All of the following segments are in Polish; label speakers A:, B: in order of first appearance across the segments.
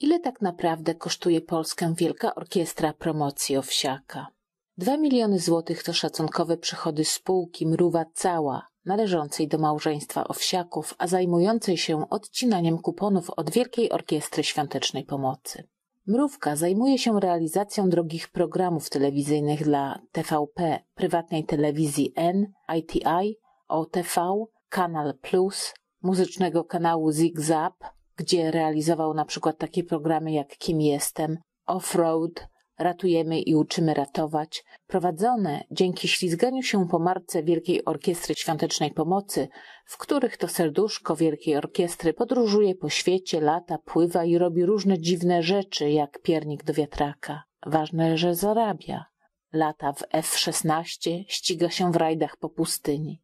A: Ile tak naprawdę kosztuje Polskę Wielka Orkiestra Promocji Owsiaka? Dwa miliony złotych to szacunkowe przychody spółki Mruwa Cała, należącej do małżeństwa Owsiaków, a zajmującej się odcinaniem kuponów od Wielkiej Orkiestry Świątecznej Pomocy. Mrówka zajmuje się realizacją drogich programów telewizyjnych dla TVP, prywatnej telewizji N, ITI, OTV, Kanal Plus, muzycznego kanału ZigZap, gdzie realizował na przykład takie programy jak Kim Jestem, Offroad, Ratujemy i uczymy ratować, prowadzone dzięki ślizganiu się po marce Wielkiej Orkiestry Świątecznej Pomocy, w których to serduszko Wielkiej Orkiestry podróżuje po świecie, lata, pływa i robi różne dziwne rzeczy, jak piernik do wiatraka. Ważne, że zarabia. Lata w F-16 ściga się w rajdach po pustyni.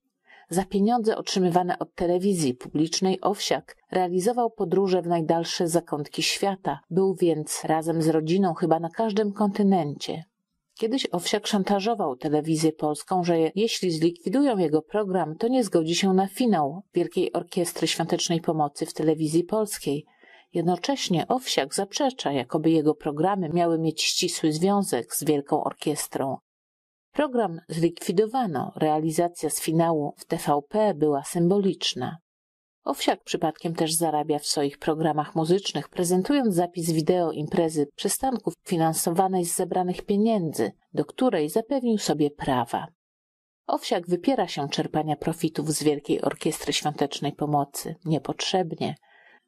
A: Za pieniądze otrzymywane od telewizji publicznej Owsiak realizował podróże w najdalsze zakątki świata. Był więc razem z rodziną chyba na każdym kontynencie. Kiedyś Owsiak szantażował telewizję polską, że jeśli zlikwidują jego program, to nie zgodzi się na finał Wielkiej Orkiestry Świątecznej Pomocy w telewizji polskiej. Jednocześnie Owsiak zaprzecza, jakoby jego programy miały mieć ścisły związek z Wielką Orkiestrą. Program zlikwidowano, realizacja z finału w TVP była symboliczna. Owsiak przypadkiem też zarabia w swoich programach muzycznych, prezentując zapis wideo imprezy przystanków finansowanej z zebranych pieniędzy, do której zapewnił sobie prawa. Owsiak wypiera się czerpania profitów z Wielkiej Orkiestry Świątecznej Pomocy niepotrzebnie.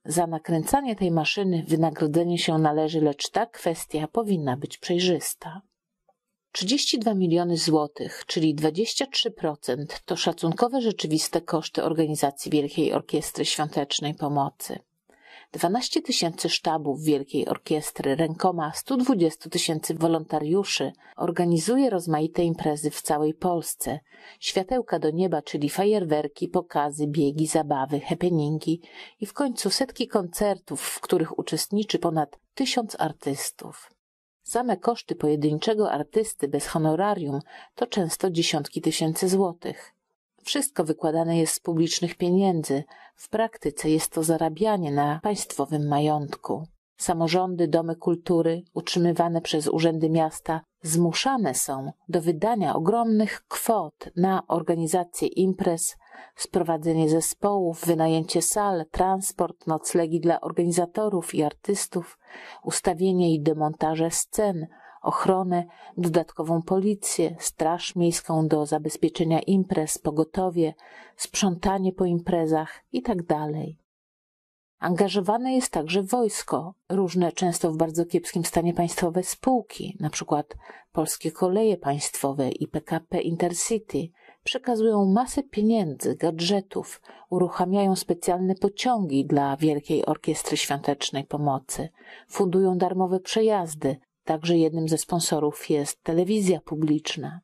A: Za nakręcanie tej maszyny wynagrodzenie się należy, lecz ta kwestia powinna być przejrzysta. 32 miliony złotych, czyli 23% to szacunkowe rzeczywiste koszty organizacji Wielkiej Orkiestry Świątecznej Pomocy. 12 tysięcy sztabów Wielkiej Orkiestry rękoma 120 tysięcy wolontariuszy organizuje rozmaite imprezy w całej Polsce. Światełka do nieba, czyli fajerwerki, pokazy, biegi, zabawy, happeningi i w końcu setki koncertów, w których uczestniczy ponad tysiąc artystów. Same koszty pojedynczego artysty bez honorarium to często dziesiątki tysięcy złotych. Wszystko wykładane jest z publicznych pieniędzy. W praktyce jest to zarabianie na państwowym majątku. Samorządy, domy kultury, utrzymywane przez urzędy miasta zmuszane są do wydania ogromnych kwot na organizację imprez, sprowadzenie zespołów, wynajęcie sal, transport, noclegi dla organizatorów i artystów, ustawienie i demontaże scen, ochronę, dodatkową policję, straż miejską do zabezpieczenia imprez, pogotowie, sprzątanie po imprezach itd. Tak Angażowane jest także wojsko, różne często w bardzo kiepskim stanie państwowe spółki, np. Polskie Koleje Państwowe i PKP Intercity, przekazują masę pieniędzy, gadżetów, uruchamiają specjalne pociągi dla Wielkiej Orkiestry Świątecznej Pomocy, fundują darmowe przejazdy, także jednym ze sponsorów jest telewizja publiczna.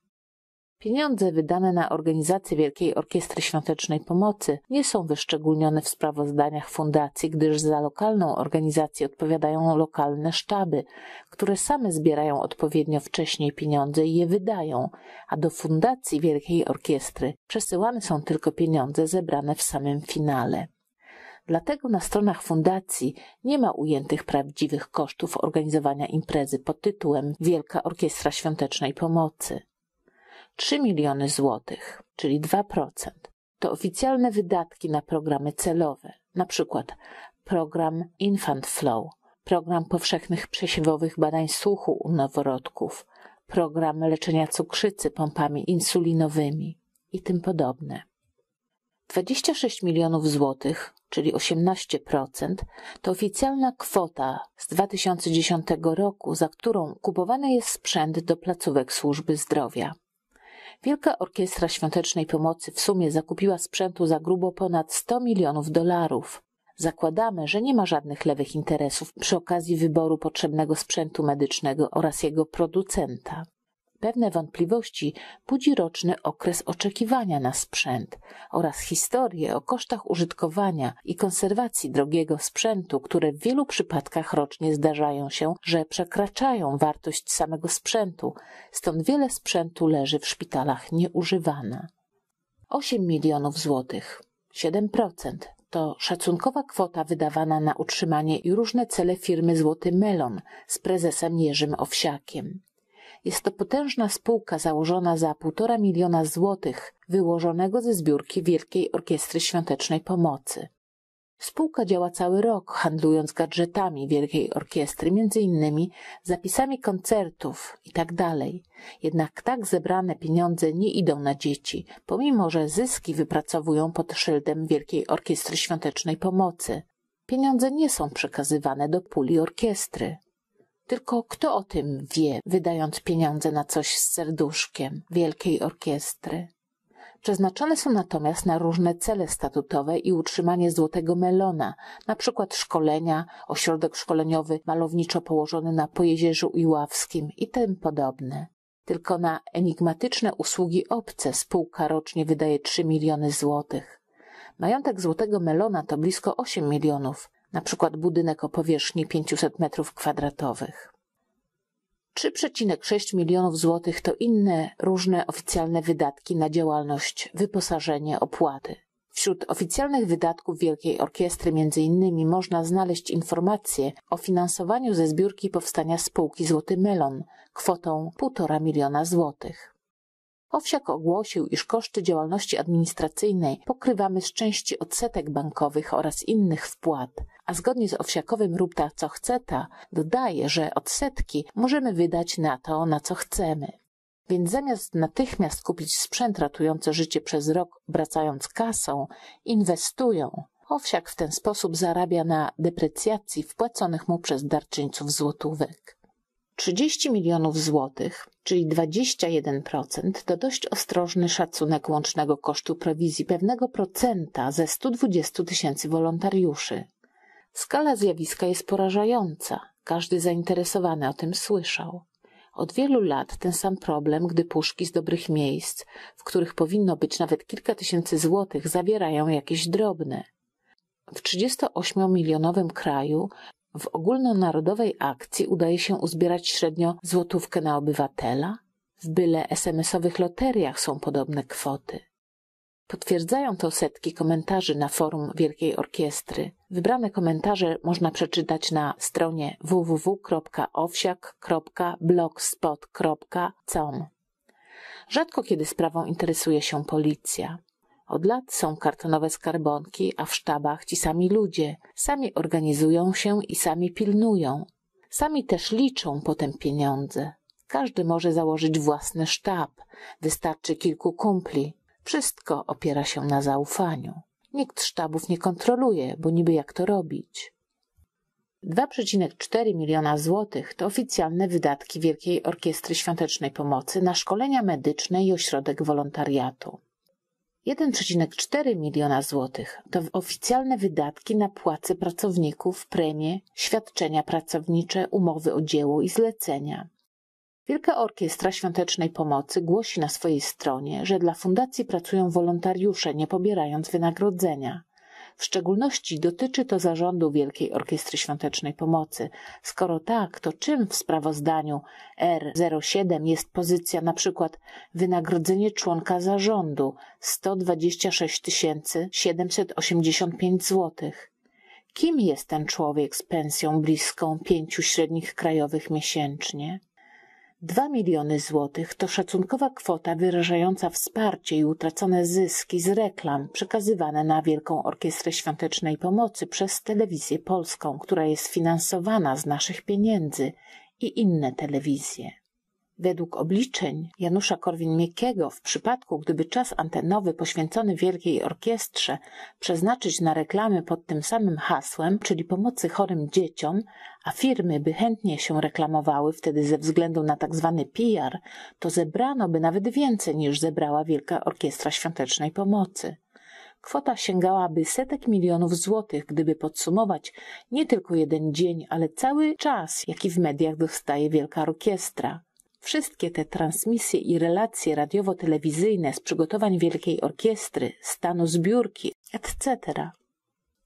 A: Pieniądze wydane na organizację Wielkiej Orkiestry Świątecznej Pomocy nie są wyszczególnione w sprawozdaniach fundacji, gdyż za lokalną organizację odpowiadają lokalne sztaby, które same zbierają odpowiednio wcześniej pieniądze i je wydają, a do fundacji Wielkiej Orkiestry przesyłane są tylko pieniądze zebrane w samym finale. Dlatego na stronach fundacji nie ma ujętych prawdziwych kosztów organizowania imprezy pod tytułem Wielka Orkiestra Świątecznej Pomocy. 3 miliony złotych, czyli 2%. To oficjalne wydatki na programy celowe, na przykład program Infant Flow, program powszechnych przesiewowych badań słuchu u noworodków, program leczenia cukrzycy pompami insulinowymi i tym podobne. 26 milionów złotych, czyli 18%, to oficjalna kwota z 2010 roku, za którą kupowany jest sprzęt do placówek służby zdrowia. Wielka Orkiestra Świątecznej Pomocy w sumie zakupiła sprzętu za grubo ponad 100 milionów dolarów. Zakładamy, że nie ma żadnych lewych interesów przy okazji wyboru potrzebnego sprzętu medycznego oraz jego producenta. Pewne wątpliwości budzi roczny okres oczekiwania na sprzęt oraz historie o kosztach użytkowania i konserwacji drogiego sprzętu, które w wielu przypadkach rocznie zdarzają się, że przekraczają wartość samego sprzętu, stąd wiele sprzętu leży w szpitalach nieużywana. 8 milionów złotych, 7% to szacunkowa kwota wydawana na utrzymanie i różne cele firmy Złoty Melon z prezesem Jerzym Owsiakiem. Jest to potężna spółka założona za półtora miliona złotych, wyłożonego ze zbiórki Wielkiej Orkiestry Świątecznej Pomocy. Spółka działa cały rok, handlując gadżetami Wielkiej Orkiestry, m.in. zapisami koncertów itd. Tak Jednak tak zebrane pieniądze nie idą na dzieci, pomimo że zyski wypracowują pod szyldem Wielkiej Orkiestry Świątecznej Pomocy. Pieniądze nie są przekazywane do puli orkiestry. Tylko kto o tym wie, wydając pieniądze na coś z serduszkiem wielkiej orkiestry? Przeznaczone są natomiast na różne cele statutowe i utrzymanie złotego melona, na przykład szkolenia, ośrodek szkoleniowy malowniczo położony na Pojezierzu Iławskim i tym podobne. Tylko na enigmatyczne usługi obce spółka rocznie wydaje 3 miliony złotych. Majątek Złotego Melona to blisko 8 milionów, na przykład budynek o powierzchni 500 metrów kwadratowych. 3,6 milionów złotych to inne różne oficjalne wydatki na działalność, wyposażenie, opłaty. Wśród oficjalnych wydatków Wielkiej Orkiestry m.in. można znaleźć informacje o finansowaniu ze zbiórki powstania spółki Złoty Melon kwotą 1,5 miliona złotych. Owsiak ogłosił, iż koszty działalności administracyjnej pokrywamy z części odsetek bankowych oraz innych wpłat, a zgodnie z owsiakowym rób ta co chce ta dodaje, że odsetki możemy wydać na to, na co chcemy. Więc zamiast natychmiast kupić sprzęt ratujący życie przez rok, wracając kasą, inwestują. Owsiak w ten sposób zarabia na deprecjacji wpłaconych mu przez darczyńców złotówek. 30 milionów złotych, czyli 21%, to dość ostrożny szacunek łącznego kosztu prowizji pewnego procenta ze 120 tysięcy wolontariuszy. Skala zjawiska jest porażająca. Każdy zainteresowany o tym słyszał. Od wielu lat ten sam problem, gdy puszki z dobrych miejsc, w których powinno być nawet kilka tysięcy złotych, zawierają jakieś drobne. W 38-milionowym kraju w ogólnonarodowej akcji udaje się uzbierać średnio złotówkę na obywatela, w byle SMS-owych loteriach są podobne kwoty. Potwierdzają to setki komentarzy na forum Wielkiej Orkiestry. Wybrane komentarze można przeczytać na stronie www.owsiak.blogspot.com. Rzadko kiedy sprawą interesuje się policja. Od lat są kartonowe skarbonki, a w sztabach ci sami ludzie. Sami organizują się i sami pilnują. Sami też liczą potem pieniądze. Każdy może założyć własny sztab. Wystarczy kilku kumpli. Wszystko opiera się na zaufaniu. Nikt sztabów nie kontroluje, bo niby jak to robić. 2,4 miliona złotych to oficjalne wydatki Wielkiej Orkiestry Świątecznej Pomocy na szkolenia medyczne i ośrodek wolontariatu. 1,4 miliona złotych to oficjalne wydatki na płace pracowników, premie, świadczenia pracownicze, umowy o dzieło i zlecenia. Wielka Orkiestra Świątecznej Pomocy głosi na swojej stronie, że dla fundacji pracują wolontariusze, nie pobierając wynagrodzenia. W szczególności dotyczy to zarządu Wielkiej Orkiestry Świątecznej Pomocy. Skoro tak, to czym w sprawozdaniu R07 jest pozycja na przykład wynagrodzenie członka zarządu 126 785 zł? Kim jest ten człowiek z pensją bliską pięciu średnich krajowych miesięcznie? 2 miliony złotych to szacunkowa kwota wyrażająca wsparcie i utracone zyski z reklam przekazywane na Wielką Orkiestrę Świątecznej Pomocy przez Telewizję Polską, która jest finansowana z naszych pieniędzy i inne telewizje. Według obliczeń Janusza korwin miekiego w przypadku gdyby czas antenowy poświęcony Wielkiej Orkiestrze przeznaczyć na reklamy pod tym samym hasłem, czyli pomocy chorym dzieciom, a firmy by chętnie się reklamowały wtedy ze względu na tzw. Tak PR, to zebrano by nawet więcej niż zebrała Wielka Orkiestra Świątecznej Pomocy. Kwota sięgałaby setek milionów złotych, gdyby podsumować nie tylko jeden dzień, ale cały czas, jaki w mediach dostaje Wielka Orkiestra. Wszystkie te transmisje i relacje radiowo-telewizyjne z przygotowań Wielkiej Orkiestry, stanu zbiórki, etc.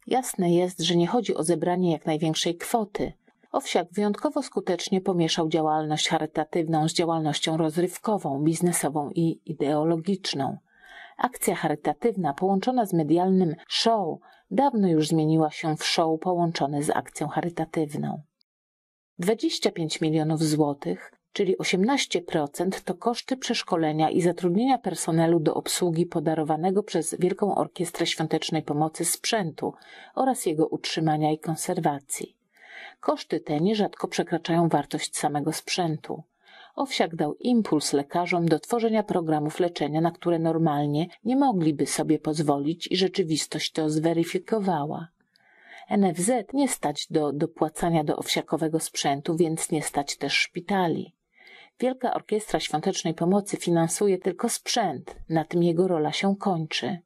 A: Jasne jest, że nie chodzi o zebranie jak największej kwoty. Owsiak wyjątkowo skutecznie pomieszał działalność charytatywną z działalnością rozrywkową, biznesową i ideologiczną. Akcja charytatywna połączona z medialnym show dawno już zmieniła się w show połączone z akcją charytatywną. 25 milionów złotych czyli 18% to koszty przeszkolenia i zatrudnienia personelu do obsługi podarowanego przez Wielką Orkiestrę Świątecznej Pomocy sprzętu oraz jego utrzymania i konserwacji. Koszty te nierzadko przekraczają wartość samego sprzętu. Owsiak dał impuls lekarzom do tworzenia programów leczenia, na które normalnie nie mogliby sobie pozwolić i rzeczywistość to zweryfikowała. NFZ nie stać do dopłacania do owsiakowego sprzętu, więc nie stać też szpitali. Wielka Orkiestra Świątecznej Pomocy finansuje tylko sprzęt, na tym jego rola się kończy.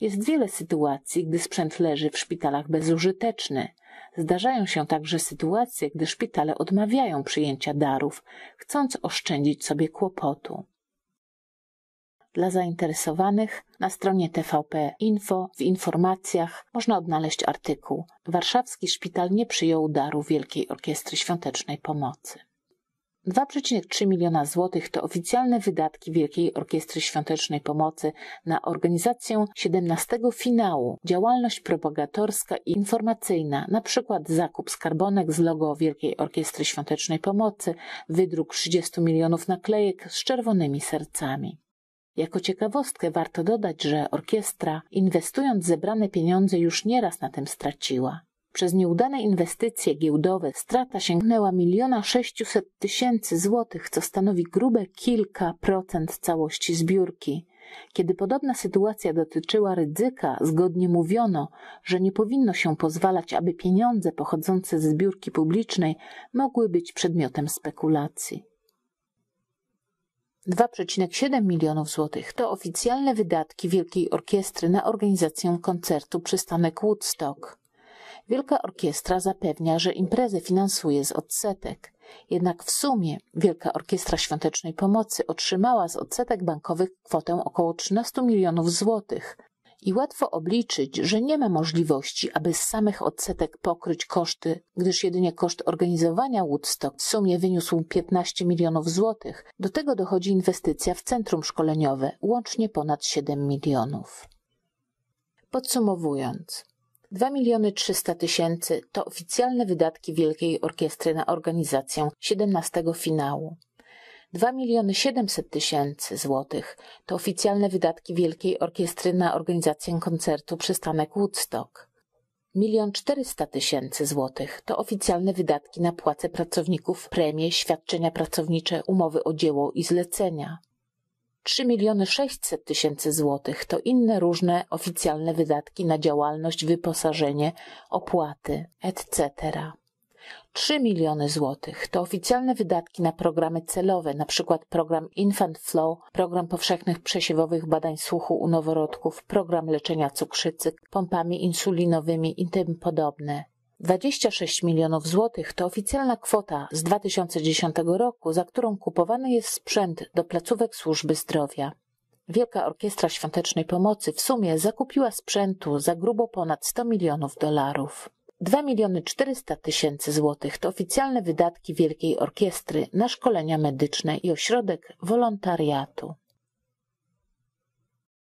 A: Jest wiele sytuacji, gdy sprzęt leży w szpitalach bezużyteczny. Zdarzają się także sytuacje, gdy szpitale odmawiają przyjęcia darów, chcąc oszczędzić sobie kłopotu. Dla zainteresowanych na stronie TVP Info w informacjach można odnaleźć artykuł Warszawski szpital nie przyjął daru Wielkiej Orkiestry Świątecznej Pomocy. 2,3 miliona złotych to oficjalne wydatki Wielkiej Orkiestry Świątecznej Pomocy na organizację 17 finału, działalność propagatorska i informacyjna, np. zakup skarbonek z logo Wielkiej Orkiestry Świątecznej Pomocy, wydruk 30 milionów naklejek z czerwonymi sercami. Jako ciekawostkę warto dodać, że orkiestra, inwestując zebrane pieniądze, już nieraz na tym straciła przez nieudane inwestycje giełdowe strata sięgnęła miliona sześciuset tysięcy złotych, co stanowi grube kilka procent całości zbiórki. Kiedy podobna sytuacja dotyczyła ryzyka, zgodnie mówiono, że nie powinno się pozwalać, aby pieniądze pochodzące ze zbiórki publicznej mogły być przedmiotem spekulacji. 2,7 milionów złotych to oficjalne wydatki Wielkiej Orkiestry na organizację koncertu Przystanek Woodstock. Wielka Orkiestra zapewnia, że imprezę finansuje z odsetek. Jednak w sumie Wielka Orkiestra Świątecznej Pomocy otrzymała z odsetek bankowych kwotę około 13 milionów złotych. I łatwo obliczyć, że nie ma możliwości, aby z samych odsetek pokryć koszty, gdyż jedynie koszt organizowania Woodstock w sumie wyniósł 15 milionów złotych. Do tego dochodzi inwestycja w centrum szkoleniowe, łącznie ponad 7 milionów. Podsumowując, 2 miliony 300 tysięcy to oficjalne wydatki Wielkiej Orkiestry na organizację 17 finału. 2 miliony 700 tysięcy złotych to oficjalne wydatki Wielkiej Orkiestry na organizację koncertu Przystanek Woodstock. 1 400 tysięcy złotych to oficjalne wydatki na płace pracowników, premie, świadczenia pracownicze, umowy o dzieło i zlecenia. 3 miliony 600 tysięcy złotych to inne różne oficjalne wydatki na działalność, wyposażenie, opłaty, etc. 3 miliony złotych to oficjalne wydatki na programy celowe, np. program Infant Flow, program powszechnych przesiewowych badań słuchu u noworodków, program leczenia cukrzycy pompami insulinowymi i tym podobne. 26 milionów złotych to oficjalna kwota z 2010 roku, za którą kupowany jest sprzęt do placówek służby zdrowia. Wielka Orkiestra Świątecznej Pomocy w sumie zakupiła sprzętu za grubo ponad 100 milionów dolarów. 2 miliony 400 tysięcy złotych to oficjalne wydatki Wielkiej Orkiestry na szkolenia medyczne i ośrodek wolontariatu.